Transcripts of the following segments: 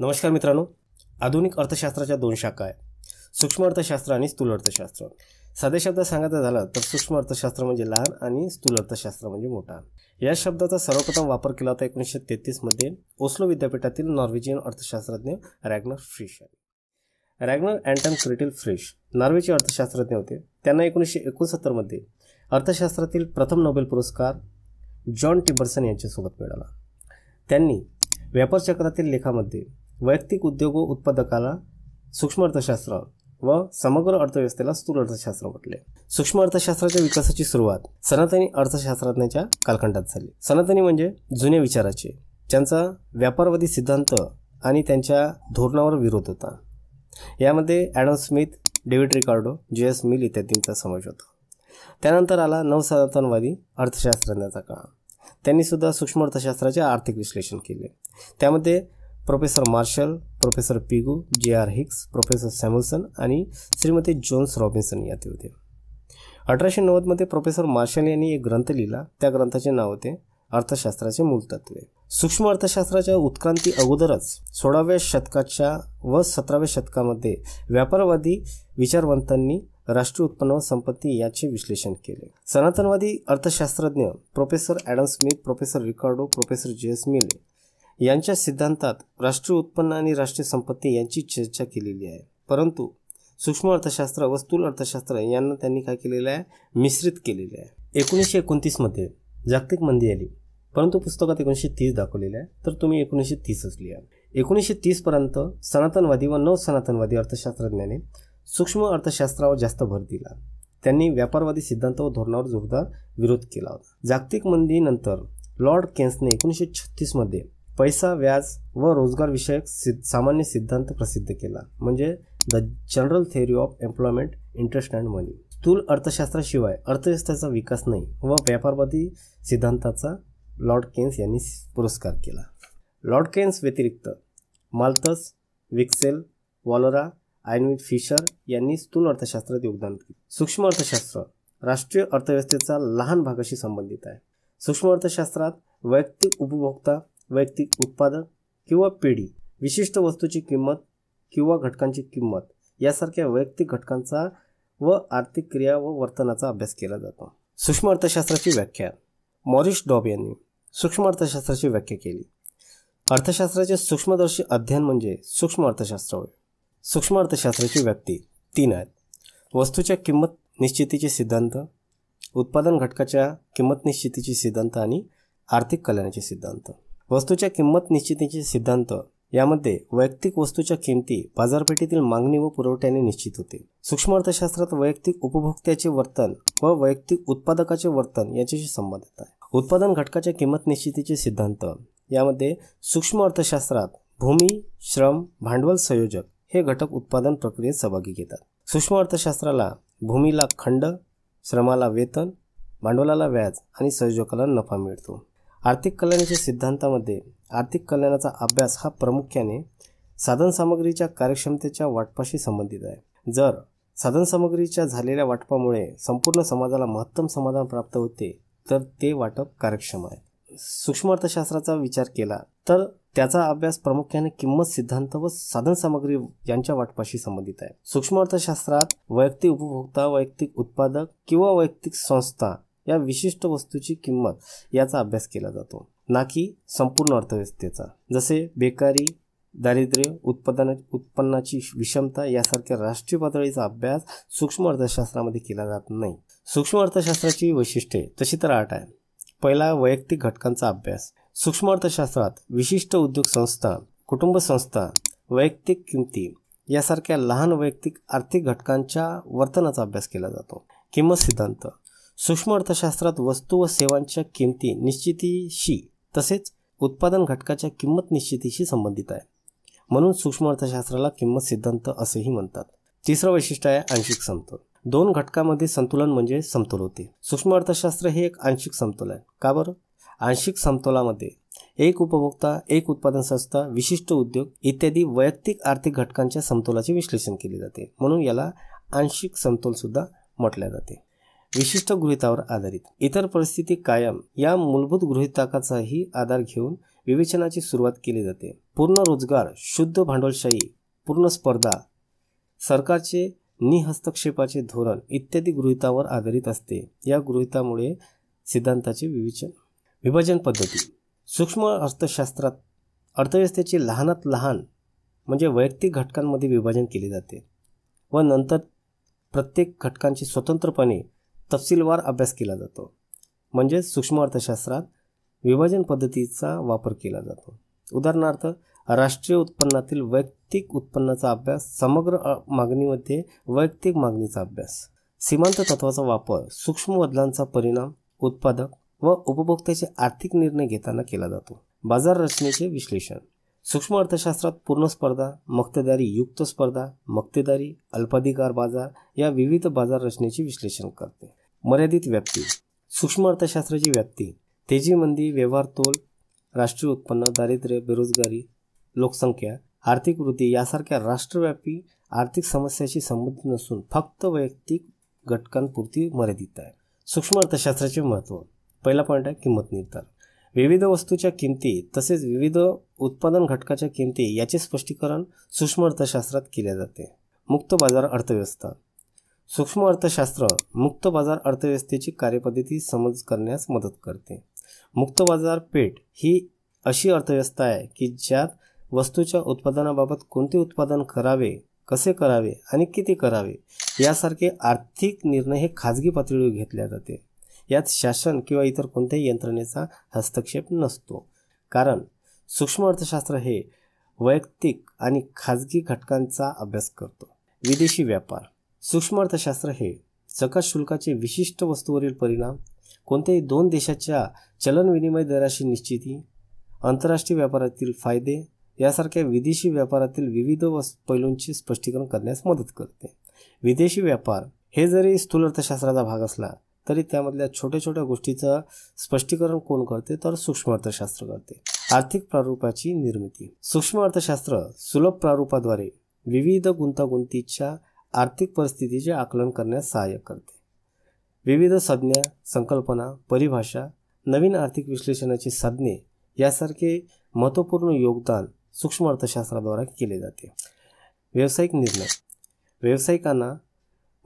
नमस्कार मित्रांनो आधुनिक अर्थशास्त्राच्या दोन शाखा आहेत सूक्ष्म अर्थशास्त्र आणि स्थूल अर्थशास्त्र साध्या शब्दात सांगायचं झालं तर सूक्ष्म अर्थशास्त्र म्हणजे लहान आणि स्थूल अर्थशास्त्र म्हणजे मोठा या शब्दाचा सर्वप्रथम वापर केला होता एकोणीसशे तेहतीसमध्ये ओस्लो विद्यापीठातील नॉर्वेजियन अर्थशास्त्रज्ञ रॅग्नर फ्रिश रॅग्नर अँटन क्रिटिल फ्रिश नॉर्वेचे अर्थशास्त्रज्ञ होते त्यांना एकोणीसशे एकोणसत्तरमध्ये अर्थशास्त्रातील प्रथम नोबेल पुरस्कार जॉन टिबर्सन यांच्यासोबत मिळाला त्यांनी व्यापारचक्रातील लेखामध्ये वैयक्तिक उद्योग उत्पादकाला सूक्ष्म अर्थशास्त्र व समग्र अर्थव्यवस्थेला स्थूल अर्थशास्त्र म्हटले सूक्ष्म अर्थशास्त्राच्या विकासाची सुरुवात सनातनी अर्थशास्त्रज्ञाच्या कालखंडात झाली सनातनी म्हणजे जुने विचाराचे ज्यांचा व्यापारवादी सिद्धांत आणि त्यांच्या धोरणावर विरोध होता यामध्ये ॲडम स्मिथ डेव्हिड रिकार्डो जे एस मिल इत्यादींचा समावेश होता त्यानंतर आला नवसनातनवादी अर्थशास्त्रज्ञाचा काळ त्यांनीसुद्धा सूक्ष्म अर्थशास्त्राचे आर्थिक विश्लेषण केले त्यामध्ये professor Marshall professor Pigou J R Hicks professor Samuelson आणि श्रीमती जोन्स रॉबिन्सन या ते होते अठराशे नव्वदमध्ये प्रोफेसर मार्शल यांनी एक ग्रंथ लिहिला त्या ग्रंथाचे नाव होते अर्थशास्त्राचे मूलतत्वे सूक्ष्म अर्थशास्त्राच्या उत्क्रांती अगोदरच सोळाव्या शतकाच्या व सतराव्या शतकामध्ये व्यापारवादी विचारवंतांनी राष्ट्रीय उत्पन्न व संपत्ती याचे विश्लेषण केले सनातनवादी अर्थशास्त्रज्ञ professor Adam Smith professor Ricardo professor J S Mill यांच्या सिद्धांतात राष्ट्रीय उत्पन्न आणि राष्ट्रीय संपत्ती यांची चर्चा केलेली आहे परंतु सूक्ष्म अर्थशास्त्र व स्थूल अर्थशास्त्र यांना त्यांनी काय केलेलं आहे मिश्रित केलेले आहे एकोणीसशे एकोणतीसमध्ये जागतिक मंदी आली परंतु पुस्तकात एकोणीसशे तीस दाखवलेले आहे तर तुम्ही एकोणीसशे तीसच लिहा एकोणीसशे तीसपर्यंत सनातनवादी व नव सनातनवादी अर्थशास्त्रज्ञाने सूक्ष्म अर्थशास्त्रावर जास्त भर दिला त्यांनी व्यापारवादी सिद्धांत व धोरणावर जोरदार विरोध केला होता जागतिक मंदीनंतर लॉर्ड केन्सने एकोणीसशे छत्तीसमध्ये पैसा व्याज व रोजगारविषयक सिद्ध सामान्य सिद्धांत प्रसिद्ध केला म्हणजे the general theory of employment interest and money स्थूल अर्थशास्त्राशिवाय अर्थव्यवस्थेचा विकास नाही व व्यापारवादी सिद्धांताचा लॉर्ड केन्स यांनी पुरस्कार केला लॉर्ड केन्स व्यतिरिक्त माल्थस विक्सेल वॉलरा आयनविट फिशर यांनी स्थूल अर्थशास्त्रात योगदान केले सूक्ष्म अर्थशास्त्र राष्ट्रीय अर्थव्यवस्थेचा लहान भागाशी संबंधित आहे सूक्ष्म अर्थशास्त्रात वैयक्तिक उपभोक्ता वैयक्तिक उत्पादन किंवा पिढी विशिष्ट वस्तूची किंमत किंवा घटकांची किंमत यासारख्या वैयक्तिक घटकांचा व आर्थिक क्रिया व वर्तनाचा अभ्यास केला जातो सूक्ष्म अर्थशास्त्राची व्याख्या मॉरिश डॉब यांनी सूक्ष्म अर्थशास्त्राची व्याख्या केली अर्थशास्त्राचे सूक्ष्मदर्शी अध्ययन म्हणजे सूक्ष्म अर्थशास्त्र होय सूक्ष्म अर्थशास्त्राची व्याप्ती तीन आहेत वस्तूच्या किंमत निश्चितीचे सिद्धांत उत्पादन घटकाच्या किंमत निश्चितीचे सिद्धांत आणि आर्थिक कल्याणाचे सिद्धांत वस्तूच्या किंमत निश्चितीचे सिद्धांत यामध्ये वैयक्तिक वस्तूच्या किमती बाजारपेठेतील मागणी व पुरवठ्याने निश्चित होते सूक्ष्म अर्थशास्त्रात वैयक्तिक उपभोक्त्याचे वर्तन व वैयक्तिक उत्पादकाचे वर्तन याच्याशी संबंधित आहे उत्पादन घटकाच्या किंमत निश्चितीचे सिद्धांत यामध्ये सूक्ष्म अर्थशास्त्रात भूमी श्रम भांडवल संयोजक हे घटक उत्पादन प्रक्रियेत सहभागी घेतात सूक्ष्म अर्थशास्त्राला भूमीला खंड श्रमाला वेतन भांडवलाला व्याज आणि संयोजकाला नफा मिळतो आर्थिक कल्याणाच्या सिद्धांतामध्ये आर्थिक कल्याणाचा अभ्यास हा प्रामुख्याने साधनसामग्रीच्या कार्यक्षमतेच्या वाटपाशी संबंधित आहे जर साधनसामग्रीच्या झालेल्या वाटपामुळे संपूर्ण समाजाला महत्तम समाधान प्राप्त होते तर ते वाटप कार्यक्षम आहे सूक्ष्म अर्थशास्त्राचा विचार केला तर त्याचा अभ्यास प्रामुख्याने किंमत सिद्धांत व साधनसामग्री यांच्या वाटपाशी संबंधित आहे सूक्ष्म अर्थशास्त्रात वैयक्तिक उपभोक्ता वैयक्तिक उत्पादक किंवा वैयक्तिक संस्था या विशिष्ट वस्तूची किंमत याचा अभ्यास केला जातो ना की संपूर्ण अर्थव्यवस्थेचा जसे बेकारी दारिद्र्य उत्पादना उत्पन्नाची विषमता यासारख्या राष्ट्रीय पातळीचा अभ्यास सूक्ष्म अर्थशास्त्रामध्ये केला जात नाही सूक्ष्म अर्थशास्त्राची वैशिष्ट्ये तशी तर आठ आहे पहिला वैयक्तिक घटकांचा अभ्यास सूक्ष्म अर्थशास्त्रात विशिष्ट उद्योग संस्था कुटुंब संस्था वैयक्तिक किंमती यासारख्या लहान वैयक्तिक आर्थिक घटकांच्या वर्तनाचा अभ्यास केला जातो किंमत सिद्धांत सूक्ष्म अर्थशास्त्रात वस्तू व सेवांच्या किमती निश्चितीशी तसेच उत्पादन घटकाच्या किंमत निश्चितीशी संबंधित आहे म्हणून सूक्ष्म अर्थशास्त्राला किंमत सिद्धांत असेही म्हणतात तिसरं वैशिष्ट्य आहे आंशिक समतोल दोन घटकामध्ये संतुलन म्हणजे समतोल होते सूक्ष्म अर्थशास्त्र हे एक आंशिक समतोल आहे का बरं आंशिक समतोलामध्ये एक उपभोक्ता एक उत्पादन संस्था विशिष्ट उद्योग इत्यादी वैयक्तिक आर्थिक घटकांच्या समतोलाचे विश्लेषण केले जाते म्हणून याला आंशिक समतोलसुद्धा म्हटल्या जाते विशिष्ट गृहितावर आधारित इतर परिस्थिती कायम या मूलभूत गृहितकाचाही आधार घेऊन विवेचनाची सुरुवात केली जाते पूर्ण रोजगार शुद्ध भांडवलशाही पूर्ण स्पर्धा सरकारचे निहस्तक्षेपाचे धोरण इत्यादी गृहितावर आधारित असते या गृहितामुळे सिद्धांताचे विवेचन विभाजन पद्धती सूक्ष्म अर्थशास्त्रात अर्थव्यवस्थेचे लहानात लहान म्हणजे वैयक्तिक घटकांमध्ये विभाजन केले जाते व नंतर प्रत्येक घटकांचे स्वतंत्रपणे तपशीलवार अभ्यास केला जातो म्हणजेच सूक्ष्म अर्थशास्त्रात विभाजन पद्धतीचा वापर केला जातो उदाहरणार्थ राष्ट्रीय उत्पन्नातील वैयक्तिक उत्पन्नाचा अभ्यास समग्र मागणीमध्ये वैयक्तिक मागणीचा अभ्यास सीमांत तत्वाचा वापर सूक्ष्म बदलांचा परिणाम उत्पादक व उपभोक्त्याचे आर्थिक निर्णय घेताना केला जातो बाजार रचनेचे विश्लेषण सूक्ष्म अर्थशास्त्रात पूर्ण स्पर्धा मक्तेदारी युक्त स्पर्धा मक्तेदारी अल्पाधिकार बाजार या विविध बाजार रचनेचे विश्लेषण करते मर्यादित व्याप्ती सूक्ष्म अर्थशास्त्राची व्याप्ती मंदी व्यवहार तोल राष्ट्रीय उत्पन्न दारिद्र्य बेरोजगारी लोकसंख्या आर्थिक वृद्धी यासारख्या राष्ट्रव्यापी आर्थिक समस्याशी संबंधित नसून फक्त वैयक्तिक घटकांपुरती मर्यादित आहे सूक्ष्म अर्थशास्त्राचे महत्त्व पहिला पॉईंट आहे किंमत निर्धार विविध वस्तूच्या किमती तसेच विविध उत्पादन घटकाच्या किमती याचे स्पष्टीकरण सूक्ष्म अर्थशास्त्रात केले जाते मुक्त बाजार अर्थव्यवस्था सूक्ष्म अर्थशास्त्र मुक्त बाजार अर्थव्यवस्थेची कार्यपद्धती समज करण्यास मदत करते मुक्त बाजारपेठ ही अशी अर्थव्यवस्था आहे की ज्यात वस्तूच्या उत्पादनाबाबत कोणते उत्पादन करावे कसे करावे आणि किती करावे यासारखे आर्थिक निर्णय हे खाजगी पातळीवर घेतले जाते यात शासन किंवा इतर कोणत्याही यंत्रणेचा हस्तक्षेप नसतो कारण सूक्ष्म अर्थशास्त्र हे वैयक्तिक आणि खाजगी घटकांचा अभ्यास करतो विदेशी व्यापार सूक्ष्म अर्थशास्त्र हे सकस शुल्काचे विशिष्ट वस्तूवरील परिणाम कोणत्याही दोन देशाच्या विनिमय दराशी निश्चिती आंतरराष्ट्रीय व्यापारातील फायदे यासारख्या विदेशी व्यापारातील विविध पैलूंचे स्पष्टीकरण करण्यास मदत करते विदेशी व्यापार हे जरी स्थूल अर्थशास्त्राचा भाग असला तरी त्यामधल्या छोट्या छोट्या गोष्टीचं स्पष्टीकरण कोण करते तर सूक्ष्म अर्थशास्त्र करते आर्थिक प्रारूपाची निर्मिती सूक्ष्म अर्थशास्त्र सुलभ प्रारूपाद्वारे विविध गुंतागुंतीच्या आर्थिक परिस्थितीचे आकलन करण्यास सहाय्य करते विविध संज्ञा संकल्पना परिभाषा नवीन आर्थिक विश्लेषणाची साधने यासारखे महत्त्वपूर्ण योगदान सूक्ष्म अर्थशास्त्राद्वारे केले जाते व्यावसायिक निर्णय व्यावसायिकांना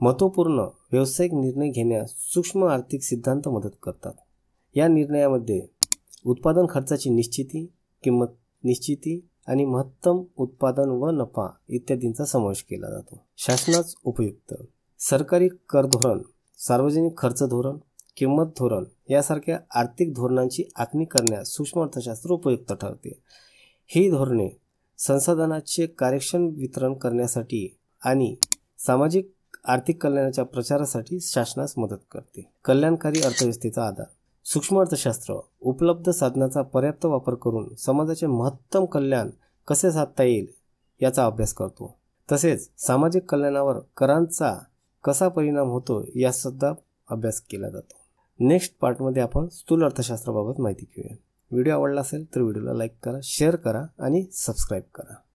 महत्त्वपूर्ण व्यावसायिक निर्णय घेण्यास सूक्ष्म आर्थिक सिद्धांत मदत करतात या निर्णयामध्ये उत्पादन खर्चाची निश्चिती किंमत निश्चिती आणि महत्तम उत्पादन व नफा इत्यादींचा समावेश केला जातो शासनास उपयुक्त सरकारी कर धोरण सार्वजनिक खर्च धोरण किंमत धोरण यासारख्या आर्थिक धोरणांची आखणी करण्यास सूक्ष्म अर्थशास्त्र उपयुक्त ठरते ही धोरणे संसाधनाचे कार्यक्षम वितरण करण्यासाठी आणि सामाजिक आर्थिक कल्याणाच्या प्रचारासाठी शासनास मदत करते कल्याणकारी अर्थव्यवस्थेचा आधार सूक्ष्म अर्थशास्त्र उपलब्ध साधनाचा पर्याप्त वापर करून समाजाचे महत्तम कल्याण कसे साधता येईल याचा अभ्यास करतो तसेच सामाजिक कल्याणावर करांचा कसा परिणाम होतो यासुद्धा अभ्यास केला जातो नेक्स्ट पार्टमध्ये आपण स्थूल अर्थशास्त्राबाबत माहिती घेऊया व्हिडिओ आवडला असेल तर व्हिडिओला लाईक करा शेअर करा आणि सबस्क्राईब करा